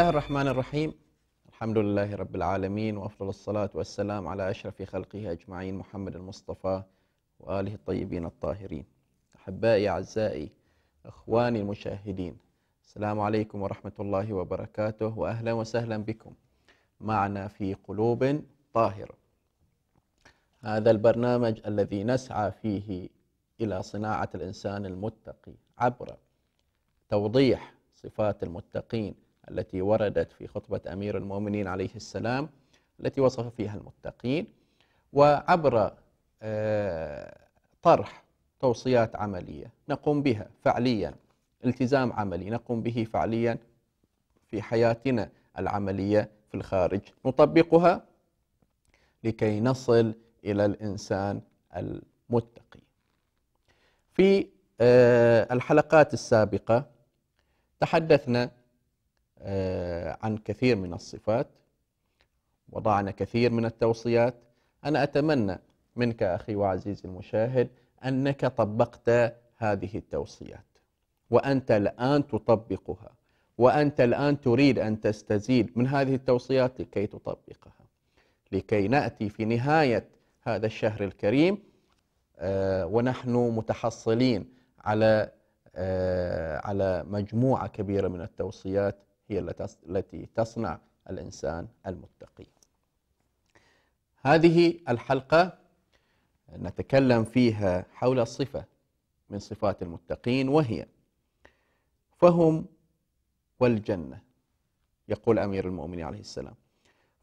الله الرحمن الرحيم الحمد لله رب العالمين وأفضل الصلاة والسلام على أشرف خلقه أجمعين محمد المصطفى وآله الطيبين الطاهرين أحبائي أعزائي أخواني المشاهدين السلام عليكم ورحمة الله وبركاته وأهلا وسهلا بكم معنا في قلوب طاهرة هذا البرنامج الذي نسعى فيه إلى صناعة الإنسان المتقي عبر توضيح صفات المتقين التي وردت في خطبة أمير المؤمنين عليه السلام التي وصف فيها المتقين وعبر آه، طرح توصيات عملية نقوم بها فعليا التزام عملي نقوم به فعليا في حياتنا العملية في الخارج نطبقها لكي نصل إلى الإنسان المتقي في آه، الحلقات السابقة تحدثنا آه، عن كثير من الصفات وضعنا كثير من التوصيات أنا أتمنى منك أخي وعزيزي المشاهد أنك طبقت هذه التوصيات وأنت الآن تطبقها وأنت الآن تريد أن تستزيد من هذه التوصيات لكي تطبقها لكي نأتي في نهاية هذا الشهر الكريم آه، ونحن متحصلين على آه، على مجموعة كبيرة من التوصيات هي التي تصنع الإنسان المتقي هذه الحلقة نتكلم فيها حول صفة من صفات المتقين وهي فهم والجنة يقول أمير المؤمنين عليه السلام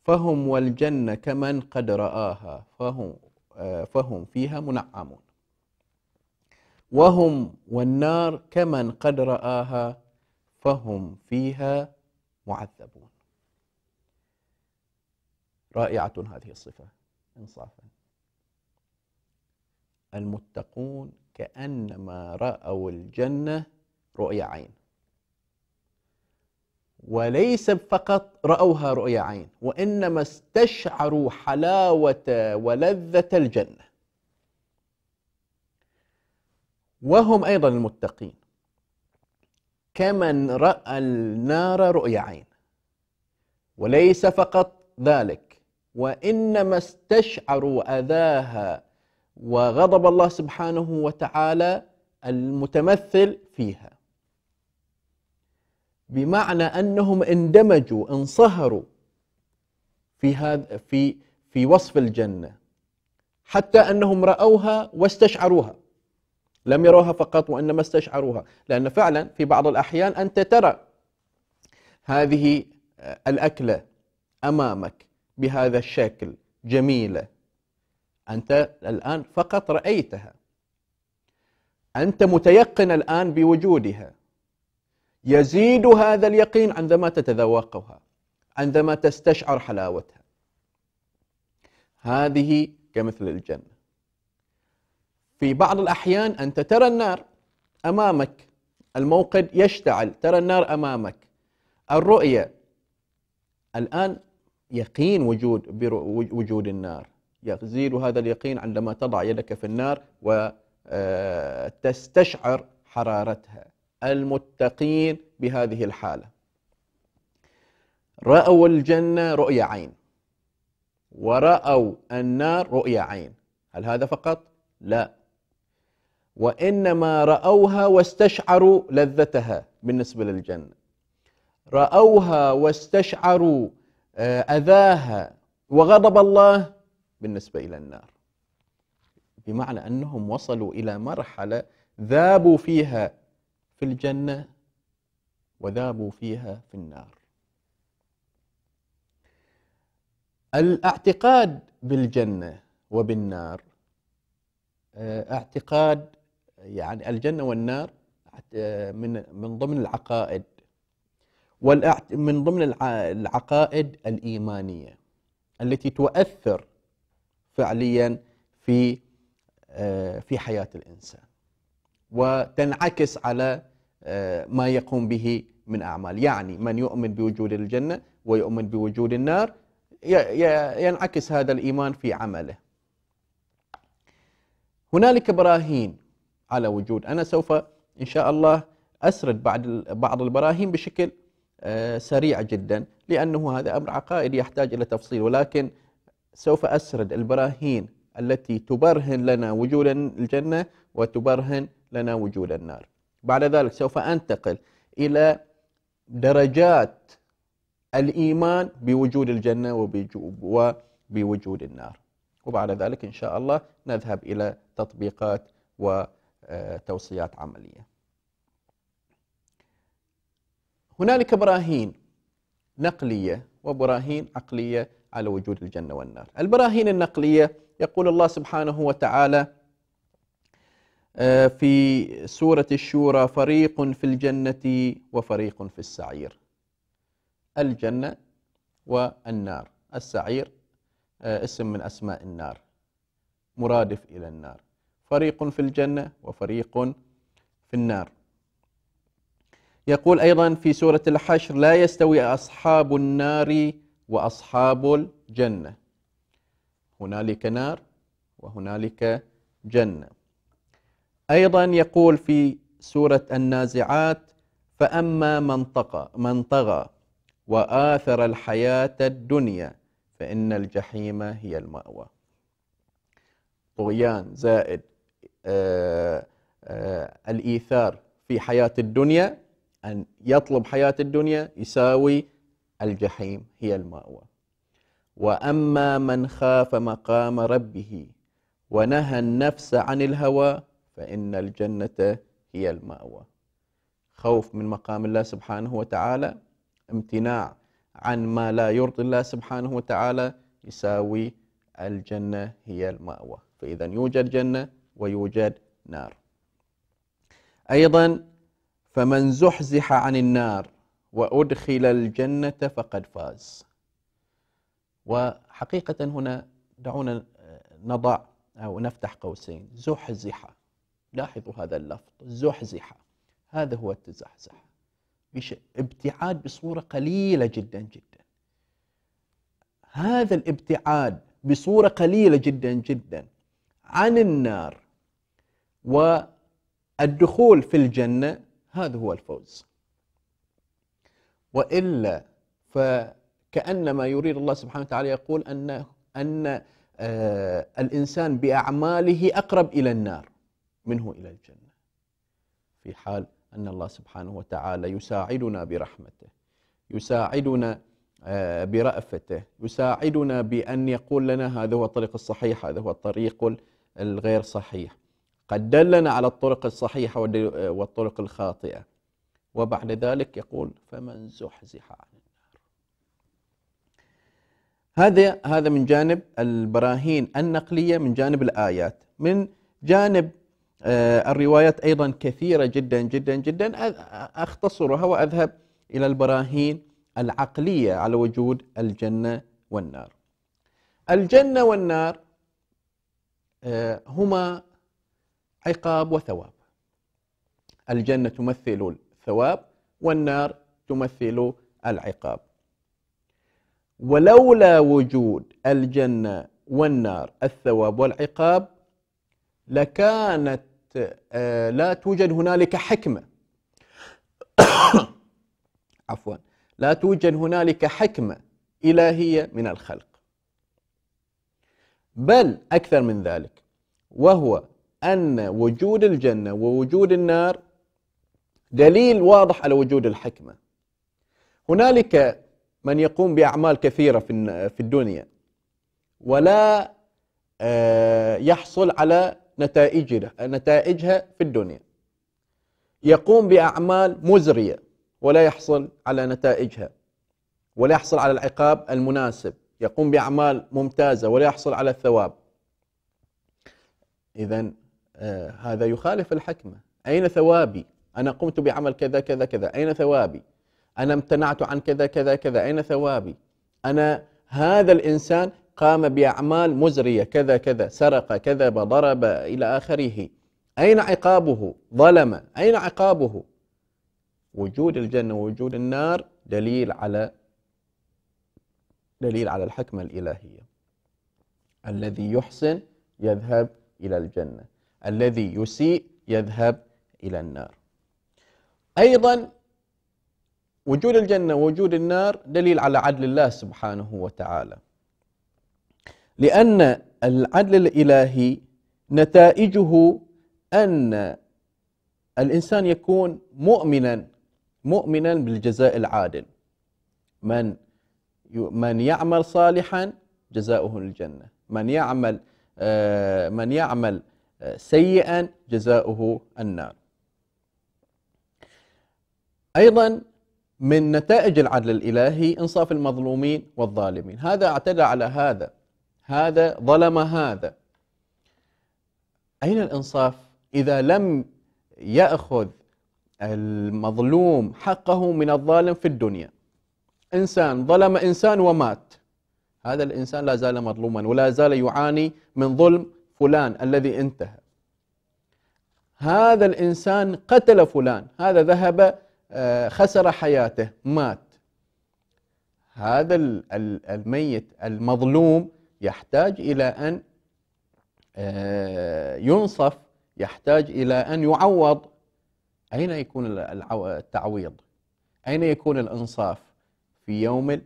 فهم والجنة كمن قد رآها فهم, فهم فيها منعمون وهم والنار كمن قد رآها فهم فيها معذبون رائعة هذه الصفة إنصافا المتقون كأنما رأوا الجنة رؤيا عين وليس فقط رأوها رؤيا عين وإنما استشعروا حلاوة ولذة الجنة وهم أيضا المتقين كمن رأى النار رؤيا عين وليس فقط ذلك وإنما استشعروا أذاها وغضب الله سبحانه وتعالى المتمثل فيها بمعنى أنهم اندمجوا انصهروا في هذا في في وصف الجنة حتى أنهم رأوها واستشعروها لم يروها فقط وإنما استشعروها لأن فعلا في بعض الأحيان أنت ترى هذه آه، الأكلة أمامك بهذا الشكل جميلة أنت الآن فقط رأيتها أنت متيقن الآن بوجودها يزيد هذا اليقين عندما تتذوقها عندما تستشعر حلاوتها هذه كمثل الجنة في بعض الأحيان أنت ترى النار أمامك الموقد يشتعل ترى النار أمامك الرؤية الآن يقين وجود وجود النار يزيد هذا اليقين عندما تضع يدك في النار وتستشعر آه، حرارتها المتقين بهذه الحالة رأوا الجنة رؤية عين ورأوا النار رؤية عين هل هذا فقط؟ لا وإنما رأوها واستشعروا لذتها بالنسبة للجنة رأوها واستشعروا آه، أذاها وغضب الله بالنسبة إلى النار بمعنى أنهم وصلوا إلى مرحلة ذابوا فيها في الجنة وذابوا فيها في النار الاعتقاد بالجنة وبالنار آه، اعتقاد يعني الجنة والنار من من ضمن العقائد من ضمن العقائد الإيمانية التي تؤثر فعليا في آه، في حياة الإنسان وتنعكس على آه، ما يقوم به من أعمال يعني من يؤمن بوجود الجنة ويؤمن بوجود النار ينعكس هذا الإيمان في عمله هنالك براهين على وجود أنا سوف إن شاء الله أسرد بعض بعض البراهين بشكل آه، سريع جدا لأنه هذا أمر عقائدي يحتاج إلى تفصيل ولكن سوف أسرد البراهين التي تبرهن لنا وجود الجنة وتبرهن لنا وجود النار بعد ذلك سوف أنتقل إلى درجات الإيمان بوجود الجنة وبوجود النار وبعد ذلك إن شاء الله نذهب إلى تطبيقات و آه، توصيات عمليه. هنالك براهين نقليه وبراهين عقليه على وجود الجنه والنار. البراهين النقليه يقول الله سبحانه وتعالى آه، في سوره الشورى فريق في الجنه وفريق في السعير. الجنه والنار، السعير آه، اسم من اسماء النار مرادف الى النار. فريق في الجنة وفريق في النار يقول أيضا في سورة الحشر لا يستوي أصحاب النار وأصحاب الجنة هنالك نار وهنالك جنة أيضا يقول في سورة النازعات فأما من طغى, من طغى وآثر الحياة الدنيا فإن الجحيم هي المأوى طغيان زائد آه، آه، الإيثار في حياة الدنيا أن يطلب حياة الدنيا يساوي الجحيم هي المأوى وأما من خاف مقام ربه ونهى النفس عن الهوى فإن الجنة هي المأوى خوف من مقام الله سبحانه وتعالى امتناع عن ما لا يرضي الله سبحانه وتعالى يساوي الجنة هي المأوى فإذا يوجد جنة ويوجد نار أيضا فمن زحزح عن النار وأدخل الجنة فقد فاز وحقيقة هنا دعونا آه، نضع أو نفتح قوسين زحزح لاحظوا هذا اللفظ زحزح هذا هو التزحزح ابتعاد بصورة قليلة جدا جدا هذا الابتعاد بصورة قليلة جدا جدا عن النار والدخول في الجنة هذا هو الفوز وإلا فكأنما يريد الله سبحانه وتعالى يقول أن, أن آه الإنسان بأعماله أقرب إلى النار منه إلى الجنة في حال أن الله سبحانه وتعالى يساعدنا برحمته يساعدنا آه، برأفته يساعدنا بأن يقول لنا هذا هو الطريق الصحيح هذا هو الطريق الغير صحيح قد دلنا على الطرق الصحيحة والطرق الخاطئة وبعد ذلك يقول فمن زحزح عن النار هذا هذا من جانب البراهين النقلية من جانب الآيات من جانب آه، الروايات أيضا كثيرة جدا جدا جدا أختصرها وأذهب إلى البراهين العقلية على وجود الجنة والنار الجنة والنار آه، هما عقاب وثواب الجنة تمثل الثواب والنار تمثل العقاب ولولا وجود الجنة والنار الثواب والعقاب لكانت آه، لا توجد هنالك حكمة عفوا لا توجد هنالك حكمة إلهية من الخلق بل أكثر من ذلك وهو أن وجود الجنة ووجود النار دليل واضح على وجود الحكمة هنالك من يقوم بأعمال كثيرة في الدنيا ولا آه، يحصل على نتائجها في الدنيا يقوم بأعمال مزرية ولا يحصل على نتائجها ولا يحصل على العقاب المناسب يقوم بأعمال ممتازة ولا يحصل على الثواب إذا آه، هذا يخالف الحكمة أين ثوابي أنا قمت بعمل كذا كذا كذا أين ثوابي أنا امتنعت عن كذا كذا كذا أين ثوابي أنا هذا الإنسان قام بأعمال مزرية كذا كذا سرق كذب ضرب إلى آخره أين عقابه ظلم أين عقابه وجود الجنة ووجود النار دليل على دليل على الحكمة الإلهية الذي يحسن يذهب إلى الجنة الذي يسيء يذهب إلى النار أيضا وجود الجنة ووجود النار دليل على عدل الله سبحانه وتعالى لأن العدل الإلهي نتائجه أن الإنسان يكون مؤمنا مؤمنا بالجزاء العادل من من يعمل صالحا جزاؤه الجنة من يعمل آه، من يعمل سيئا جزاؤه النار أيضا من نتائج العدل الإلهي إنصاف المظلومين والظالمين هذا اعتدى على هذا هذا ظلم هذا أين الإنصاف إذا لم يأخذ المظلوم حقه من الظالم في الدنيا إنسان ظلم إنسان ومات هذا الإنسان لا زال مظلوما ولا زال يعاني من ظلم فلان الذي انتهى هذا الإنسان قتل فلان هذا ذهب آه، خسر حياته مات هذا الميت المظلوم يحتاج إلى أن آه، ينصف يحتاج إلى أن يعوض أين يكون التعويض أين يكون الإنصاف في يوم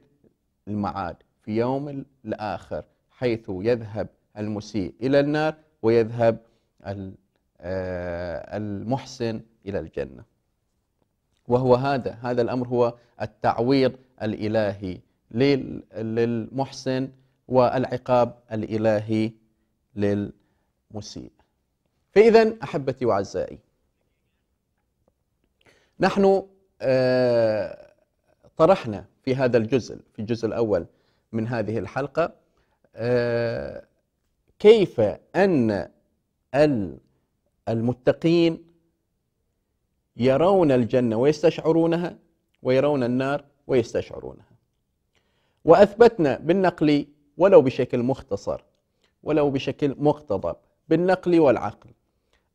المعاد في يوم الآخر حيث يذهب المسيء إلى النار ويذهب آه، المحسن إلى الجنة وهو هذا هذا الأمر هو التعويض الإلهي للمحسن والعقاب الإلهي للمسيء فإذا أحبتي وأعزائي نحن آه، طرحنا في هذا الجزء في الجزء الأول من هذه الحلقة آه، كيف أن المتقين يرون الجنة ويستشعرونها ويرون النار ويستشعرونها وأثبتنا بالنقل ولو بشكل مختصر ولو بشكل مقتضب بالنقل والعقل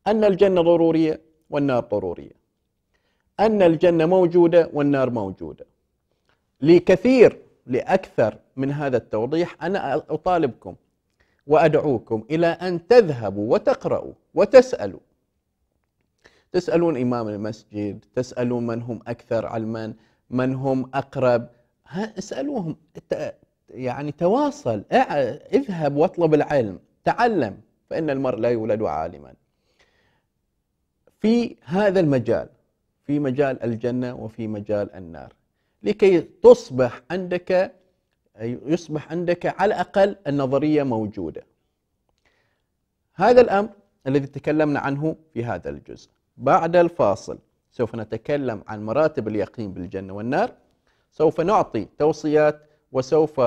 أن الجنة ضرورية والنار ضرورية أن الجنة موجودة والنار موجودة لكثير لأكثر من هذا التوضيح أنا أطالبكم وأدعوكم إلى أن تذهبوا وتقرأوا وتسألوا تسألون إمام المسجد تسألون من هم أكثر علما من هم أقرب اسألوهم يعني تواصل اذهب واطلب العلم تعلم فإن المرء لا يولد عالما في هذا المجال في مجال الجنة وفي مجال النار لكي تصبح عندك يصبح عندك على الأقل النظرية موجودة هذا الأمر الذي تكلمنا عنه في هذا الجزء بعد الفاصل سوف نتكلم عن مراتب اليقين بالجنة والنار سوف نعطي توصيات وسوف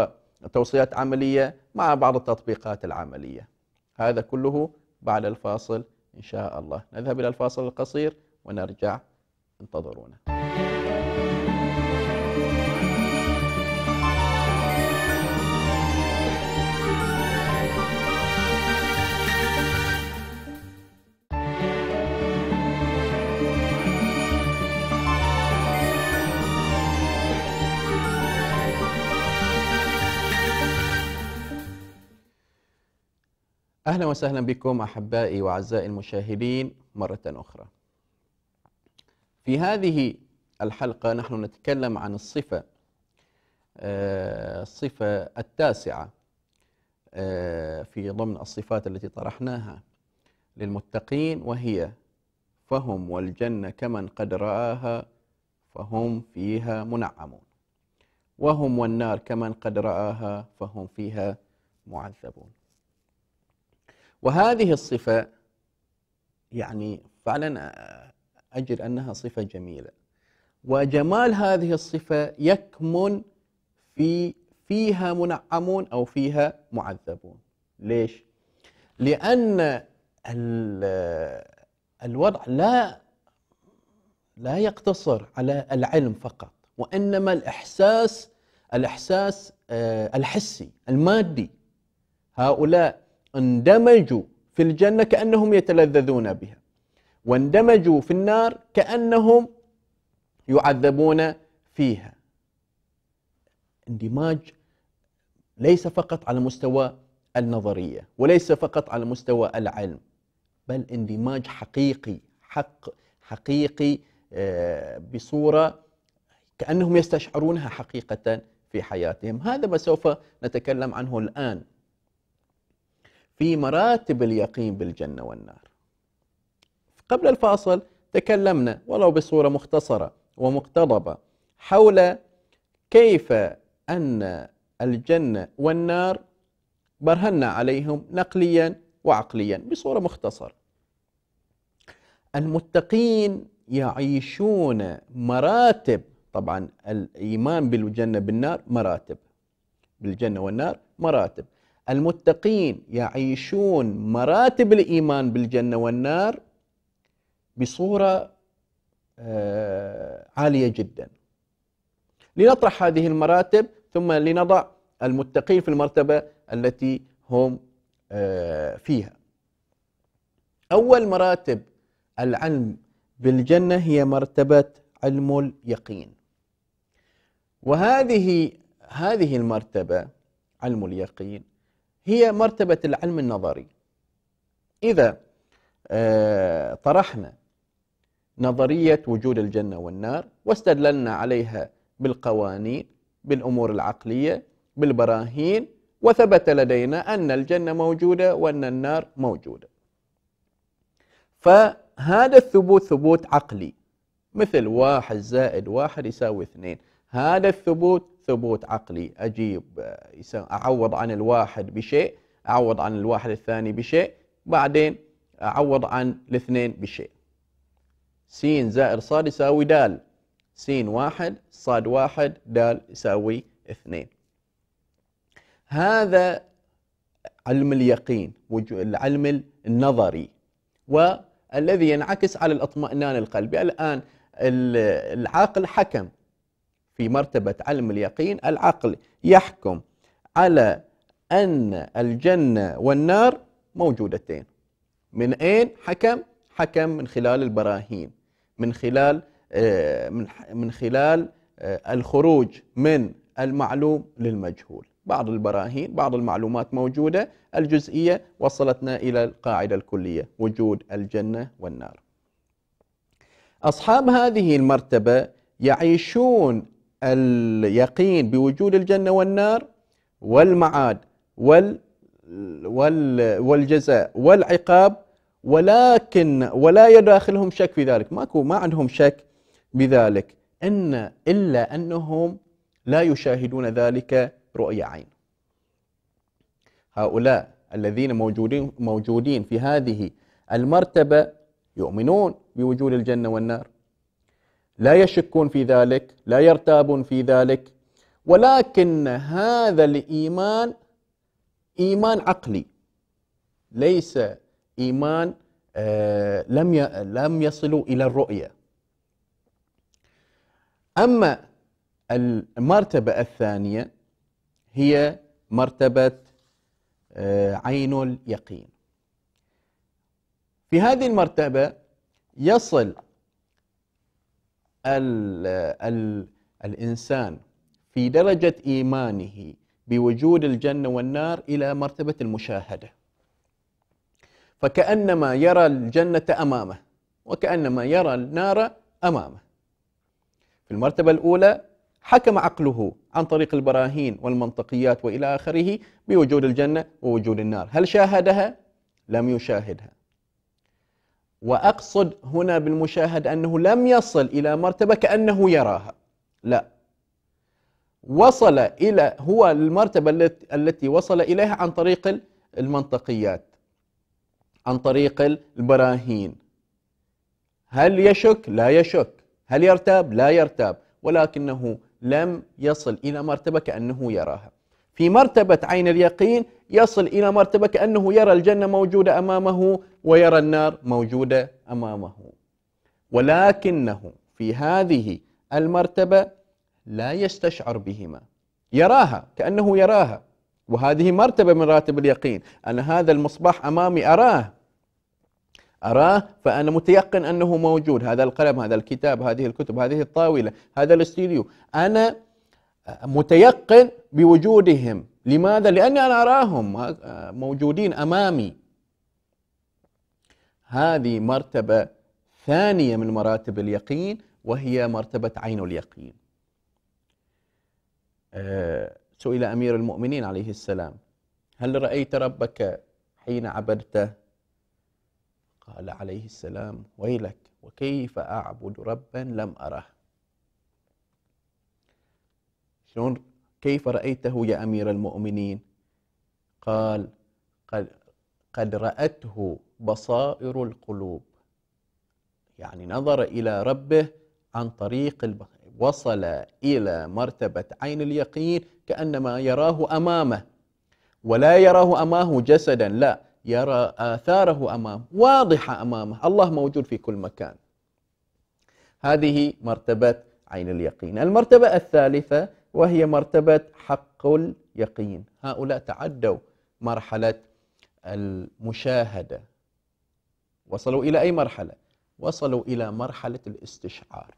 توصيات عملية مع بعض التطبيقات العملية هذا كله بعد الفاصل إن شاء الله نذهب إلى الفاصل القصير ونرجع انتظرونا أهلا وسهلا بكم أحبائي وأعزائي المشاهدين مرة أخرى في هذه الحلقة نحن نتكلم عن الصفة آه، الصفة التاسعة آه، في ضمن الصفات التي طرحناها للمتقين وهي فهم والجنة كمن قد رآها فهم فيها منعمون وهم والنار كمن قد رآها فهم فيها معذبون وهذه الصفة يعني فعلا آه، أجد أنها صفة جميلة وجمال هذه الصفة يكمن في فيها منعمون أو فيها معذبون ليش؟ لأن آه، الوضع لا لا يقتصر على العلم فقط وإنما الإحساس الإحساس آه، الحسي المادي هؤلاء اندمجوا في الجنة كأنهم يتلذذون بها واندمجوا في النار كأنهم يعذبون فيها اندماج ليس فقط على مستوى النظرية وليس فقط على مستوى العلم بل اندماج حقيقي حق حقيقي آه، بصورة كأنهم يستشعرونها حقيقة في حياتهم هذا ما سوف نتكلم عنه الآن في مراتب اليقين بالجنة والنار قبل الفاصل تكلمنا ولو بصورة مختصرة ومقتضبة حول كيف أن الجنة والنار برهنا عليهم نقليا وعقليا بصورة مختصرة المتقين يعيشون مراتب طبعا الإيمان بالجنة بالنار مراتب بالجنة والنار مراتب المتقين يعيشون مراتب الايمان بالجنه والنار بصوره آه، عاليه جدا. لنطرح هذه المراتب ثم لنضع المتقين في المرتبه التي هم آه، فيها. اول مراتب العلم بالجنه هي مرتبه علم اليقين. وهذه هذه المرتبه علم اليقين هي مرتبة العلم النظري إذا آه، طرحنا نظرية وجود الجنة والنار واستدللنا عليها بالقوانين بالأمور العقلية بالبراهين وثبت لدينا أن الجنة موجودة وأن النار موجودة فهذا الثبوت ثبوت عقلي مثل واحد زائد واحد يساوي اثنين هذا الثبوت ثبوت عقلي اجيب اعوض عن الواحد بشيء اعوض عن الواحد الثاني بشيء بعدين اعوض عن الاثنين بشيء س زائر صاد يساوي دال س واحد صاد واحد دال يساوي اثنين هذا علم اليقين العلم النظري والذي ينعكس على الاطمئنان القلبي الآن العاقل حكم في مرتبة علم اليقين العقل يحكم على أن الجنة والنار موجودتين من أين حكم؟ حكم من خلال البراهين من خلال آه، من خلال آه، الخروج من المعلوم للمجهول بعض البراهين بعض المعلومات موجودة الجزئية وصلتنا إلى القاعدة الكلية وجود الجنة والنار أصحاب هذه المرتبة يعيشون اليقين بوجود الجنة والنار والمعاد وال وال والجزاء والعقاب ولكن ولا يداخلهم شك في ذلك ماكو ما عندهم شك بذلك إن إلا أنهم لا يشاهدون ذلك رؤية عين هؤلاء الذين موجودين موجودين في هذه المرتبة يؤمنون بوجود الجنة والنار لا يشكون في ذلك لا يرتابون في ذلك ولكن هذا الإيمان إيمان عقلي ليس إيمان آه، لم لم يصلوا إلى الرؤية أما المرتبة الثانية هي مرتبة آه، عين اليقين في هذه المرتبة يصل الـ الـ الإنسان في درجة إيمانه بوجود الجنة والنار إلى مرتبة المشاهدة فكأنما يرى الجنة أمامه وكأنما يرى النار أمامه في المرتبة الأولى حكم عقله عن طريق البراهين والمنطقيات وإلى آخره بوجود الجنة ووجود النار هل شاهدها؟ لم يشاهدها وأقصد هنا بالمشاهد أنه لم يصل إلى مرتبة كأنه يراها لا وصل إلى هو المرتبة التي وصل إليها عن طريق المنطقيات عن طريق البراهين هل يشك؟ لا يشك هل يرتاب؟ لا يرتاب ولكنه لم يصل إلى مرتبة كأنه يراها في مرتبة عين اليقين يصل إلى مرتبة كأنه يرى الجنة موجودة أمامه ويرى النار موجودة أمامه ولكنه في هذه المرتبة لا يستشعر بهما يراها كأنه يراها وهذه مرتبة من راتب اليقين أنا هذا المصباح أمامي أراه أراه فأنا متيقن أنه موجود هذا القلم هذا الكتاب هذه الكتب هذه الطاولة هذا الاستديو أنا متيقن بوجودهم لماذا؟ لأني أنا أراهم موجودين أمامي هذه مرتبة ثانية من مراتب اليقين وهي مرتبة عين اليقين آه، سئل أمير المؤمنين عليه السلام هل رأيت ربك حين عبدته قال عليه السلام ويلك وكيف أعبد ربا لم أره شلون كيف رأيته يا أمير المؤمنين قال, قال قد رأته بصائر القلوب يعني نظر إلى ربه عن طريق البصائر وصل إلى مرتبة عين اليقين كأنما يراه أمامه ولا يراه أمامه جسدا لا يرى آثاره أمامه واضحة أمامه الله موجود في كل مكان هذه مرتبة عين اليقين المرتبة الثالثة وهي مرتبة حق اليقين هؤلاء تعدوا مرحلة المشاهدة وصلوا إلى أي مرحلة؟ وصلوا إلى مرحلة الاستشعار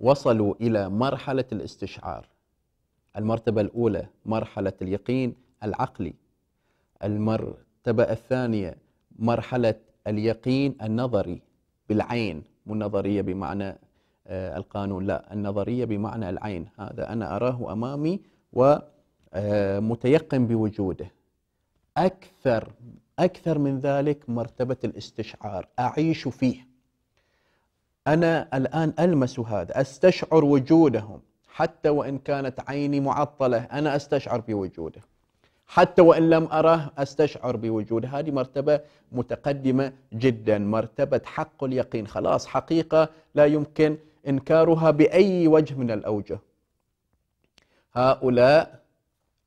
وصلوا إلى مرحلة الاستشعار المرتبة الأولى مرحلة اليقين العقلي المرتبة الثانية مرحلة اليقين النظري بالعين مو النظرية بمعنى آه، القانون لا النظرية بمعنى العين هذا أنا أراه أمامي ومتيقن آه، بوجوده أكثر أكثر من ذلك مرتبة الاستشعار أعيش فيه أنا الآن ألمس هذا أستشعر وجودهم حتى وإن كانت عيني معطلة أنا أستشعر بوجوده حتى وإن لم أراه أستشعر بوجوده هذه مرتبة متقدمة جدا مرتبة حق اليقين خلاص حقيقة لا يمكن إنكارها بأي وجه من الأوجه هؤلاء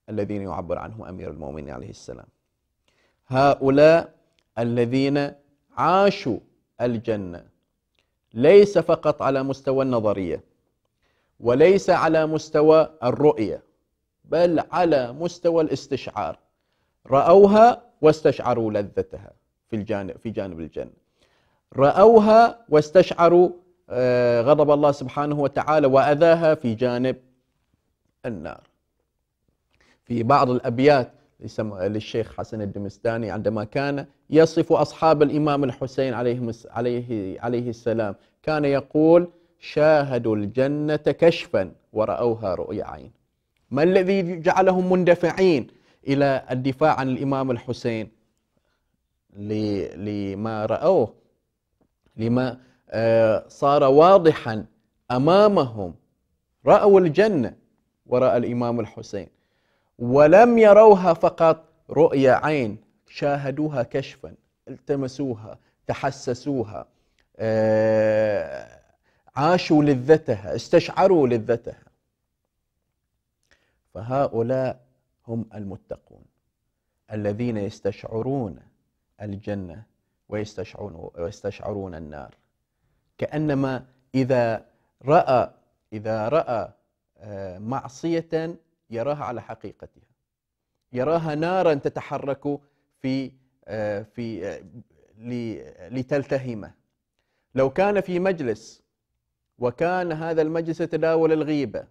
الذين يعبر عنهم أمير المؤمنين عليه السلام هؤلاء الذين عاشوا الجنة ليس فقط على مستوى النظرية وليس على مستوى الرؤية بل على مستوى الاستشعار رأوها واستشعروا لذتها في الجانب في جانب الجنة رأوها واستشعروا آه، غضب الله سبحانه وتعالى وأذاها في جانب النار في بعض الأبيات للشيخ حسن الدمستاني عندما كان يصف أصحاب الإمام الحسين عليه, عليه, عليه السلام كان يقول شاهدوا الجنة كشفا ورأوها رؤيا عين ما الذي جعلهم مندفعين إلى الدفاع عن الإمام الحسين لما رأوه لما آه، صار واضحا أمامهم رأوا الجنة ورأى الإمام الحسين ولم يروها فقط رؤيا عين شاهدوها كشفا التمسوها تحسسوها آه، عاشوا لذتها استشعروا لذتها فهؤلاء هم المتقون الذين يستشعرون الجنة ويستشعرون, ويستشعرون النار كأنما إذا رأى إذا رأى آه، معصية يراها على حقيقتها يراها نارا تتحرك في آه، في آه، لتلتهمه لو كان في مجلس وكان هذا المجلس يتداول الغيبه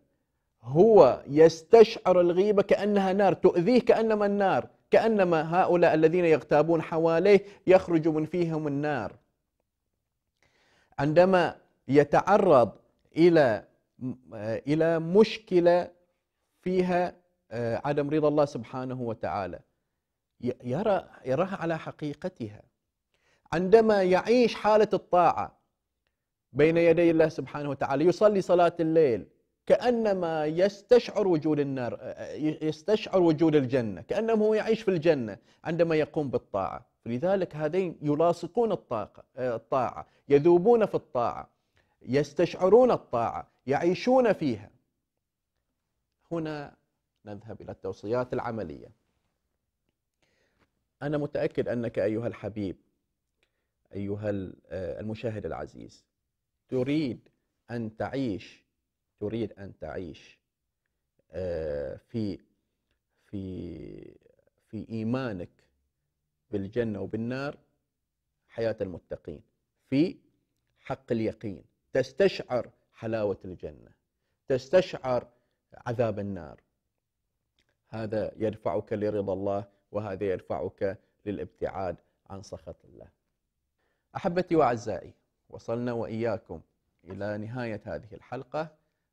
هو يستشعر الغيبه كانها نار تؤذيه كانما النار كانما هؤلاء الذين يغتابون حواليه يخرج من فيهم النار عندما يتعرض الى آه، الى مشكله فيها آه، عدم رضا الله سبحانه وتعالى يرى يراها على حقيقتها عندما يعيش حالة الطاعة بين يدي الله سبحانه وتعالى يصلي صلاة الليل كأنما يستشعر وجود النار آه، آه، يستشعر وجود الجنة كأنما هو يعيش في الجنة عندما يقوم بالطاعة لذلك هذين يلاصقون الطاقة الطاعة يذوبون في الطاعة يستشعرون الطاعة يعيشون فيها هنا نذهب إلى التوصيات العملية أنا متأكد أنك أيها الحبيب أيها آه، المشاهد العزيز تريد أن تعيش تريد أن تعيش آه، في في في إيمانك بالجنة وبالنار حياة المتقين في حق اليقين تستشعر حلاوة الجنة تستشعر عذاب النار هذا يدفعك لرضا الله وهذا يدفعك للابتعاد عن سخط الله أحبتي وأعزائي وصلنا وإياكم إلى نهاية هذه الحلقة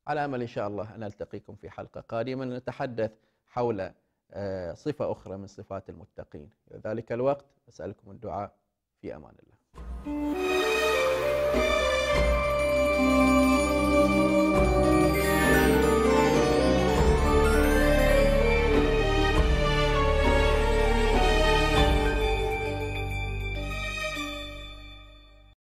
على أمل إن شاء الله أن ألتقيكم في حلقة قادمة نتحدث حول آه، صفة أخرى من صفات المتقين ذلك الوقت أسألكم الدعاء في أمان الله